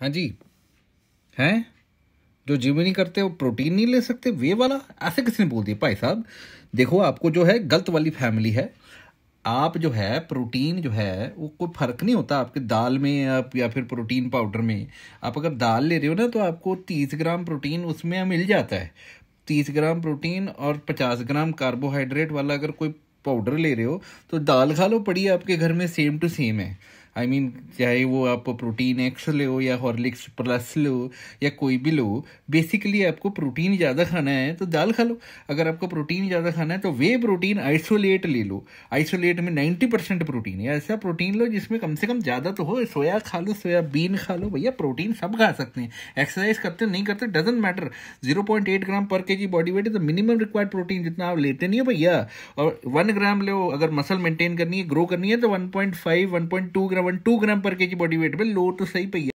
हाँ जी हैं जो जिम नहीं करते वो प्रोटीन नहीं ले सकते वे वाला ऐसे किसने बोल दिया भाई साहब देखो आपको जो है गलत वाली फैमिली है आप जो है प्रोटीन जो है वो कोई फ़र्क नहीं होता आपके दाल में आप या फिर प्रोटीन पाउडर में आप अगर दाल ले रहे हो ना तो आपको तीस ग्राम प्रोटीन उसमें मिल जाता है तीस ग्राम प्रोटीन और पचास ग्राम कार्बोहाइड्रेट वाला अगर कोई पाउडर ले रहे हो तो दाल खा लो पड़ी आपके घर में सेम टू सेम है आई I मीन mean, चाहे वो आप प्रोटीन एक्स लो या हॉर्लिक्स प्लस लो या कोई भी लो बेसिकली आपको प्रोटीन ज़्यादा खाना है तो दाल खा लो अगर आपको प्रोटीन ज़्यादा खाना है तो वे प्रोटीन आइसोलेट ले लो आइसोलेट में नाइन्टी परसेंट प्रोटीन है ऐसा प्रोटीन लो जिसमें कम से कम ज़्यादा तो हो सोया खा लो सोयाबीन खा लो भैया प्रोटीन सब खा सकते हैं एक्सरसाइज करते नहीं करते doesn't matter zero point eight gram per K G body weight is the minimum required protein जितना आप लेते नहीं हो भैया और वन ग्राम लो अगर मसल मेंटेन करनी है ग्रो करनी है तो one point five one point two gram around two gram per K G body wait में लो तो सही पे